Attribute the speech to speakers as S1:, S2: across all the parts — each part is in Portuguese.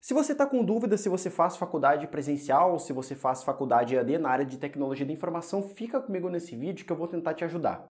S1: Se você está com dúvida se você faz faculdade presencial ou se você faz faculdade EAD na área de tecnologia da informação, fica comigo nesse vídeo que eu vou tentar te ajudar.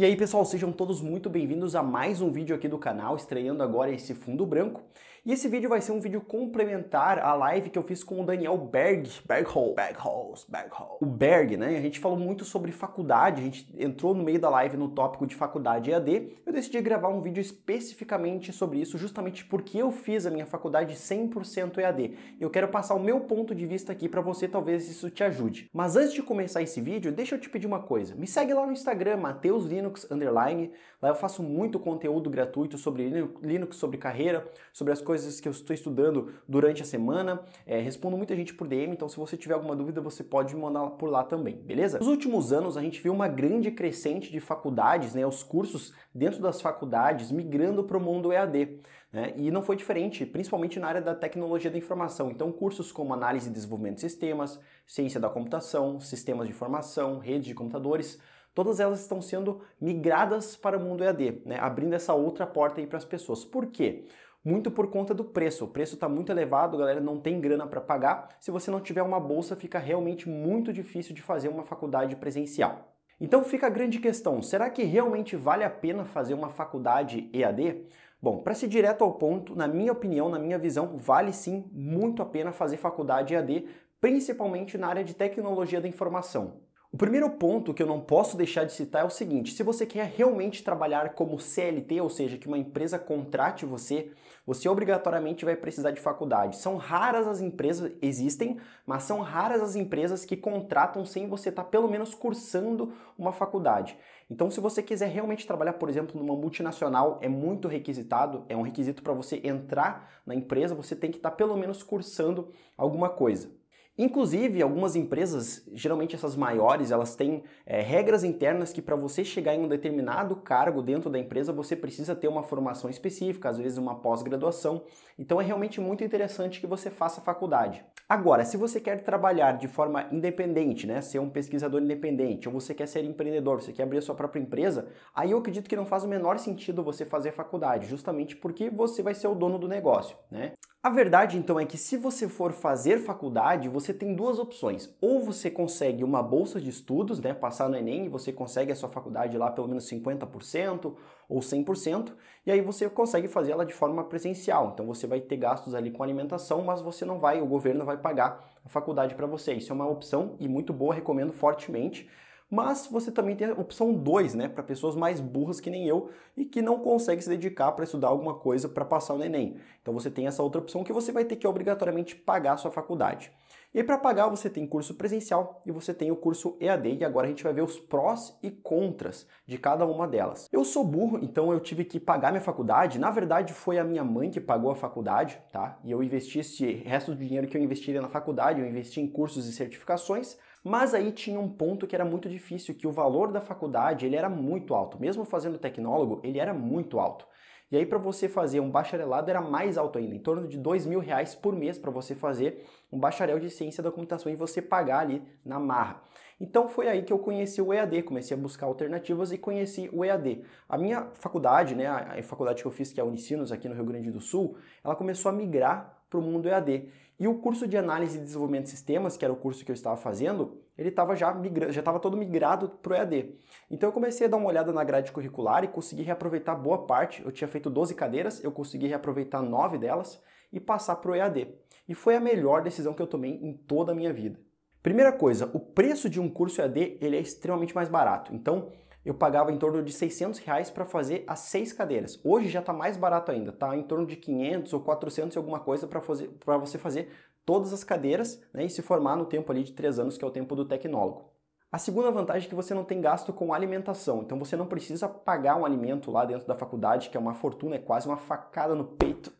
S1: E aí, pessoal, sejam todos muito bem-vindos a mais um vídeo aqui do canal, estreando agora esse fundo branco. E esse vídeo vai ser um vídeo complementar à live que eu fiz com o Daniel Berg, Berghol, Bergholz, Berghol. O Berg, né? A gente falou muito sobre faculdade, a gente entrou no meio da live no tópico de faculdade EAD. Eu decidi gravar um vídeo especificamente sobre isso, justamente porque eu fiz a minha faculdade 100% EAD. Eu quero passar o meu ponto de vista aqui para você, talvez isso te ajude. Mas antes de começar esse vídeo, deixa eu te pedir uma coisa. Me segue lá no Instagram, Mateus Linux Underline. Lá eu faço muito conteúdo gratuito sobre Linux, sobre carreira, sobre as coisas que eu estou estudando durante a semana. É, respondo muita gente por DM, então se você tiver alguma dúvida, você pode me mandar por lá também, beleza? Nos últimos anos, a gente viu uma grande crescente de faculdades, né, os cursos dentro das faculdades migrando para o mundo EAD. Né? E não foi diferente, principalmente na área da tecnologia da informação. Então, cursos como análise e desenvolvimento de sistemas, ciência da computação, sistemas de informação, rede de computadores, todas elas estão sendo migradas para o mundo EAD, né? abrindo essa outra porta aí para as pessoas. Por quê? muito por conta do preço. O preço está muito elevado, a galera não tem grana para pagar. Se você não tiver uma bolsa, fica realmente muito difícil de fazer uma faculdade presencial. Então fica a grande questão: será que realmente vale a pena fazer uma faculdade EAD? Bom, para ser direto ao ponto, na minha opinião, na minha visão, vale sim muito a pena fazer faculdade EAD, principalmente na área de tecnologia da informação. O primeiro ponto que eu não posso deixar de citar é o seguinte: se você quer realmente trabalhar como CLT, ou seja, que uma empresa contrate você, você obrigatoriamente vai precisar de faculdade. São raras as empresas, existem, mas são raras as empresas que contratam sem você estar tá pelo menos cursando uma faculdade. Então, se você quiser realmente trabalhar, por exemplo, numa multinacional, é muito requisitado, é um requisito para você entrar na empresa, você tem que estar tá pelo menos cursando alguma coisa. Inclusive, algumas empresas, geralmente essas maiores, elas têm é, regras internas que para você chegar em um determinado cargo dentro da empresa, você precisa ter uma formação específica, às vezes uma pós-graduação. Então é realmente muito interessante que você faça faculdade. Agora, se você quer trabalhar de forma independente, né, ser um pesquisador independente, ou você quer ser empreendedor, você quer abrir a sua própria empresa, aí eu acredito que não faz o menor sentido você fazer faculdade, justamente porque você vai ser o dono do negócio, né? A verdade então é que se você for fazer faculdade, você tem duas opções. Ou você consegue uma bolsa de estudos, né, passar no ENEM e você consegue a sua faculdade lá pelo menos 50% ou 100%, e aí você consegue fazer ela de forma presencial. Então você vai ter gastos ali com alimentação, mas você não vai, o governo vai pagar a faculdade para você. Isso é uma opção e muito boa, recomendo fortemente. Mas você também tem a opção 2, né, para pessoas mais burras que nem eu e que não conseguem se dedicar para estudar alguma coisa para passar no ENEM. Então você tem essa outra opção que você vai ter que obrigatoriamente pagar a sua faculdade. E para pagar você tem curso presencial e você tem o curso EAD e agora a gente vai ver os prós e contras de cada uma delas. Eu sou burro, então eu tive que pagar minha faculdade. Na verdade foi a minha mãe que pagou a faculdade, tá? E eu investi esse resto do dinheiro que eu investiria na faculdade, eu investi em cursos e certificações mas aí tinha um ponto que era muito difícil, que o valor da faculdade ele era muito alto. Mesmo fazendo tecnólogo, ele era muito alto. E aí para você fazer um bacharelado era mais alto ainda, em torno de dois mil reais por mês para você fazer um bacharel de ciência da computação e você pagar ali na marra. Então foi aí que eu conheci o EAD, comecei a buscar alternativas e conheci o EAD. A minha faculdade, né, a faculdade que eu fiz, que é a Unicinos aqui no Rio Grande do Sul, ela começou a migrar para o mundo EAD. E o curso de análise e desenvolvimento de sistemas, que era o curso que eu estava fazendo, ele estava já já estava todo migrado para o EAD. Então eu comecei a dar uma olhada na grade curricular e consegui reaproveitar boa parte. Eu tinha feito 12 cadeiras, eu consegui reaproveitar 9 delas e passar para o EAD. E foi a melhor decisão que eu tomei em toda a minha vida. Primeira coisa, o preço de um curso EAD ele é extremamente mais barato. Então, eu pagava em torno de 600 reais para fazer as seis cadeiras. Hoje já está mais barato ainda, tá em torno de 500 ou 400 e alguma coisa para você fazer todas as cadeiras né, e se formar no tempo ali de três anos, que é o tempo do tecnólogo. A segunda vantagem é que você não tem gasto com alimentação, então você não precisa pagar um alimento lá dentro da faculdade, que é uma fortuna, é quase uma facada no peito.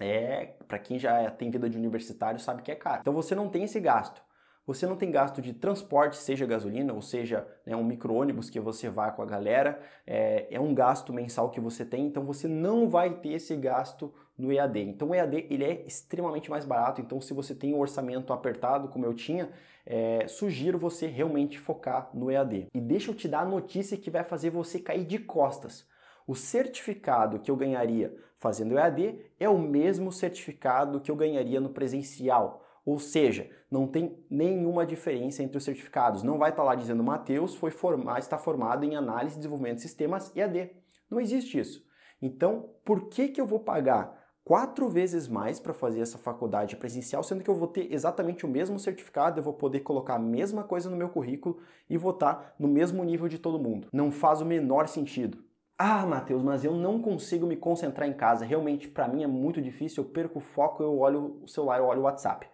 S1: É, para quem já tem vida de universitário sabe que é caro. Então você não tem esse gasto. Você não tem gasto de transporte, seja gasolina, ou seja, né, um micro-ônibus que você vá com a galera, é, é um gasto mensal que você tem, então você não vai ter esse gasto no EAD. Então o EAD ele é extremamente mais barato, então se você tem um orçamento apertado, como eu tinha, é, sugiro você realmente focar no EAD. E deixa eu te dar a notícia que vai fazer você cair de costas. O certificado que eu ganharia fazendo EAD é o mesmo certificado que eu ganharia no presencial. Ou seja, não tem nenhuma diferença entre os certificados. Não vai estar lá dizendo Mateus foi formar, está formado em análise e desenvolvimento de sistemas EAD. Não existe isso. Então, por que, que eu vou pagar quatro vezes mais para fazer essa faculdade presencial, sendo que eu vou ter exatamente o mesmo certificado, eu vou poder colocar a mesma coisa no meu currículo e votar no mesmo nível de todo mundo. Não faz o menor sentido. Ah, Matheus, mas eu não consigo me concentrar em casa. Realmente, para mim é muito difícil. Eu perco o foco, eu olho o celular, eu olho o WhatsApp.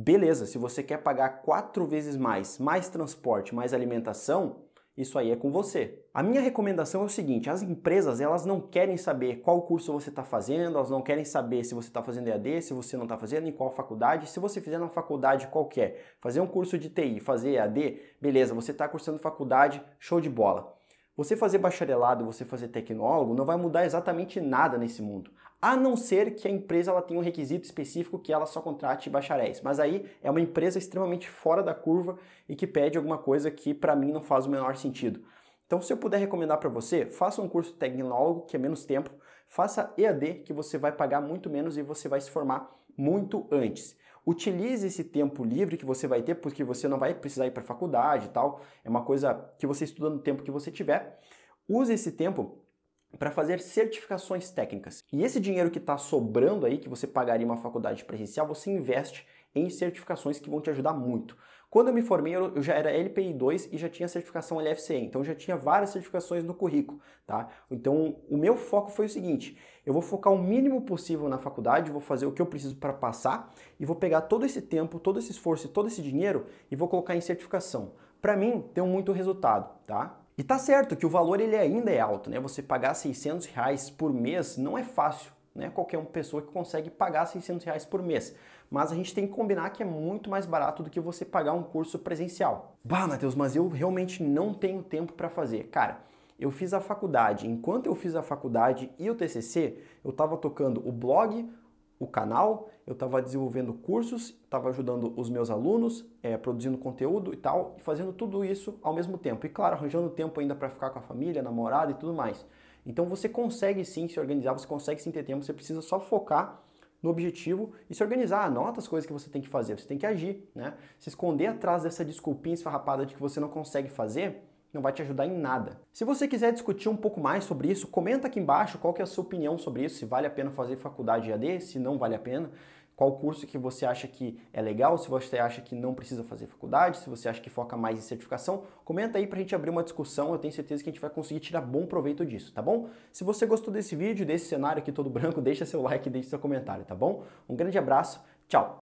S1: Beleza, se você quer pagar quatro vezes mais, mais transporte, mais alimentação, isso aí é com você. A minha recomendação é o seguinte: as empresas elas não querem saber qual curso você está fazendo, elas não querem saber se você está fazendo EAD, se você não está fazendo, em qual faculdade. Se você fizer na faculdade qualquer, fazer um curso de TI, fazer EAD, beleza, você está cursando faculdade, show de bola. Você fazer bacharelado, você fazer tecnólogo, não vai mudar exatamente nada nesse mundo a não ser que a empresa ela tenha um requisito específico que ela só contrate bacharéis. Mas aí é uma empresa extremamente fora da curva e que pede alguma coisa que para mim não faz o menor sentido. Então, se eu puder recomendar para você, faça um curso tecnólogo, que é menos tempo, faça EAD, que você vai pagar muito menos e você vai se formar muito antes. Utilize esse tempo livre que você vai ter, porque você não vai precisar ir para faculdade e tal, é uma coisa que você estuda no tempo que você tiver. Use esse tempo para fazer certificações técnicas. E esse dinheiro que está sobrando aí, que você pagaria uma faculdade presencial, você investe em certificações que vão te ajudar muito. Quando eu me formei, eu já era LPI2 e já tinha certificação LFCE, então já tinha várias certificações no currículo, tá? Então, o meu foco foi o seguinte, eu vou focar o mínimo possível na faculdade, vou fazer o que eu preciso para passar e vou pegar todo esse tempo, todo esse esforço e todo esse dinheiro e vou colocar em certificação. Para mim, deu muito resultado, tá? E tá certo que o valor ele ainda é alto, né? Você pagar 600 reais por mês não é fácil, né? Qualquer uma pessoa que consegue pagar 600 reais por mês. Mas a gente tem que combinar que é muito mais barato do que você pagar um curso presencial. Bah, Matheus, mas eu realmente não tenho tempo para fazer. Cara, eu fiz a faculdade. Enquanto eu fiz a faculdade e o TCC, eu estava tocando o blog, o canal, eu estava desenvolvendo cursos, estava ajudando os meus alunos, é, produzindo conteúdo e tal, e fazendo tudo isso ao mesmo tempo. E claro, arranjando tempo ainda para ficar com a família, namorada e tudo mais. Então você consegue sim se organizar, você consegue sim ter tempo, você precisa só focar no objetivo e se organizar. Anota as coisas que você tem que fazer, você tem que agir, né? Se esconder atrás dessa desculpinha esfarrapada de que você não consegue fazer, não vai te ajudar em nada. Se você quiser discutir um pouco mais sobre isso, comenta aqui embaixo qual que é a sua opinião sobre isso, se vale a pena fazer faculdade EAD, se não vale a pena, qual curso que você acha que é legal, se você acha que não precisa fazer faculdade, se você acha que foca mais em certificação, comenta aí pra gente abrir uma discussão, eu tenho certeza que a gente vai conseguir tirar bom proveito disso, tá bom? Se você gostou desse vídeo, desse cenário aqui todo branco, deixa seu like, deixa seu comentário, tá bom? Um grande abraço, tchau!